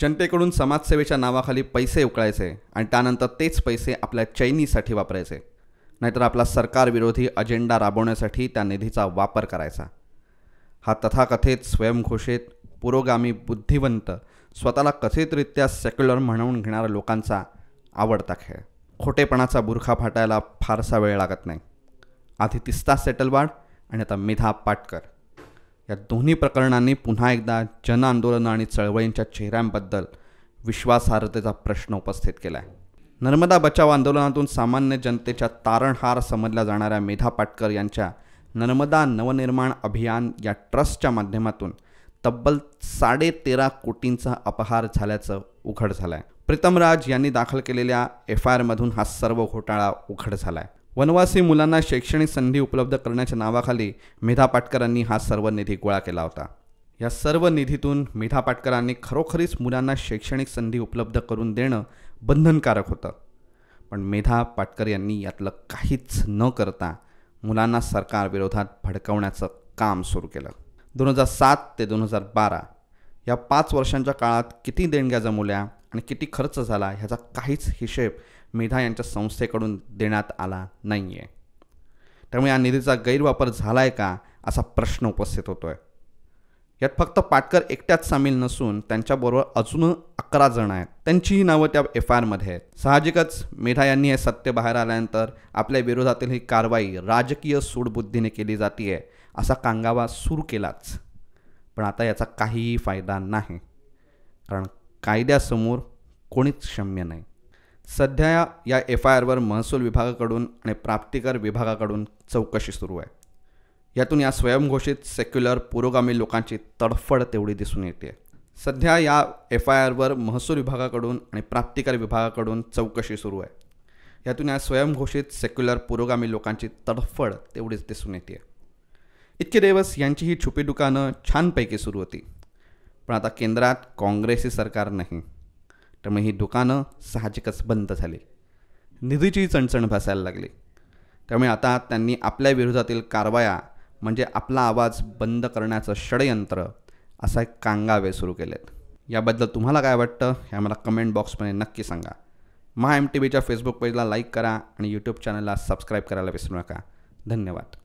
जनतेकडून समाजसेवेच्या नावाखाली पैसे उकळायचे आणि त्यानंतर तेच पैसे आपल्या चैनीसाठी वापरायचे नाहीतर आपला सरकारविरोधी अजेंडा राबवण्यासाठी त्या निधीचा वापर करायचा हा तथाकथित स्वयंघोषित पुरोगामी बुद्धिवंत स्वतःला कथितरित्या सेक्युलर म्हणवून घेणाऱ्या लोकांचा आवडता खेळ खोटेपणाचा बुरखा फाटायला फारसा वेळ लागत नाही आधी तिस्ता सेटलवाड आणि आता मिधा पाटकर या दोन्ही प्रकरणांनी पुन्हा एकदा जन आणि चळवळींच्या चेहऱ्यांबद्दल विश्वासार्हतेचा प्रश्न उपस्थित केला आहे नर्मदा बचाव आंदोलनातून सामान्य जनतेच्या तारणहार समजल्या जाणाऱ्या मेधा पाटकर यांच्या नर्मदा नवनिर्माण अभियान या ट्रस्टच्या माध्यमातून तब्बल तेरा कोटींचा अपहार झाल्याचं उघड झालं आहे प्रीतमराज यांनी दाखल केलेल्या एफ आय आरमधून हा सर्व घोटाळा उघड झाला आहे वनवासी मुलांना शैक्षणिक संधी उपलब्ध करण्याच्या नावाखाली मेधा पाटकरांनी हा सर्व निधी गोळा केला होता या सर्व निधीतून मेधा पाटकरांनी खरोखरीच मुलांना शैक्षणिक संधी उपलब्ध करून देणं बंधनकारक होतं पण मेधा पाटकर यांनी यातलं काहीच न करता मुलांना सरकारविरोधात भडकवण्याचं काम सुरू केलं दोन हजार सात ते दोन हजार बारा या पाच वर्षांच्या काळात किती देणग्या जमवल्या आणि किती खर्च झाला ह्याचा काहीच हिशेब मेधा यांच्या संस्थेकडून देण्यात आला नाही आहे त्यामुळे या निधीचा गैरवापर झाला आहे का असा प्रश्न उपस्थित होतो आहे यात फक्त पाटकर एकट्याच सामील नसून त्यांच्याबरोबर अजून अकरा जण आहेत त्यांचीही नावं त्या एफ आय आरमध्ये आहेत साहजिकच मेधा यांनी हे सत्य बाहेर आल्यानंतर आपल्या विरोधातील ही कारवाई राजकीय सूडबुद्धीने केली जाते असा कांगावा सुरू केलाच पण आता याचा काहीही फायदा नाही कारण कायद्यासमोर कोणीच क्षम्य नाही सध्या या एफ आय आरवर महसूल विभागाकडून आणि प्राप्तिकर विभागाकडून चौकशी सुरू आहे यातून या स्वयंघोषित सेक्युलर पुरोगामी लोकांची तडफड तेवढी दिसून येते सध्या या एफ आय आरवर महसूल विभागाकडून आणि प्राप्तिकर विभागाकडून चौकशी सुरू आहे यातून या स्वयंघोषित सेक्युलर पुरोगामी लोकांची तडफड तेवढीच दिसून येते इतके दिवस यांची ही छुपी दुकानं छानपैकी सुरू होती पण आता केंद्रात काँग्रेसचे सरकार नाही त्यामुळे ही दुकानं साहजिकच बंद झाली निधीची चणचण भासायला लागली त्यामुळे आता त्यांनी आपल्या विरोधातील कारवाया म्हणजे आपला आवाज बंद करण्याचं षडयंत्र असा एक कांगावे सुरू केलेत याबद्दल तुम्हाला काय वाटतं हे आम्हाला कमेंट बॉक्समध्ये नक्की सांगा महा एम टी व्हीच्या फेसबुक पेजला लाईक करा आणि यूट्यूब चॅनलला सबस्क्राईब करायला विसरू नका धन्यवाद